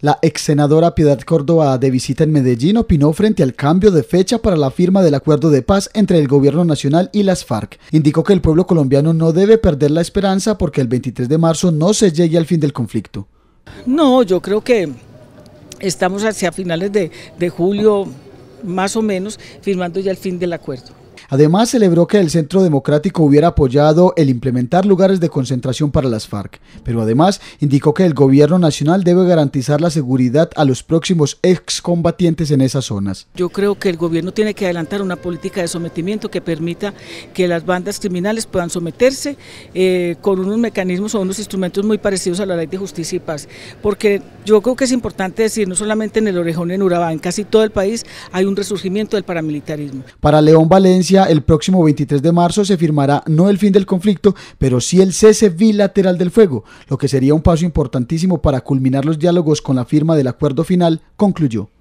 La ex senadora Piedad Córdoba, de visita en Medellín, opinó frente al cambio de fecha para la firma del acuerdo de paz entre el gobierno nacional y las FARC. Indicó que el pueblo colombiano no debe perder la esperanza porque el 23 de marzo no se llegue al fin del conflicto. No, yo creo que estamos hacia finales de, de julio, más o menos, firmando ya el fin del acuerdo. Además, celebró que el Centro Democrático hubiera apoyado el implementar lugares de concentración para las FARC, pero además indicó que el gobierno nacional debe garantizar la seguridad a los próximos excombatientes en esas zonas. Yo creo que el gobierno tiene que adelantar una política de sometimiento que permita que las bandas criminales puedan someterse eh, con unos mecanismos o unos instrumentos muy parecidos a la ley de justicia y paz, porque yo creo que es importante decir, no solamente en el Orejón, en Urabá, en casi todo el país hay un resurgimiento del paramilitarismo. Para León Valencia, el próximo 23 de marzo se firmará no el fin del conflicto, pero sí el cese bilateral del fuego, lo que sería un paso importantísimo para culminar los diálogos con la firma del acuerdo final, concluyó.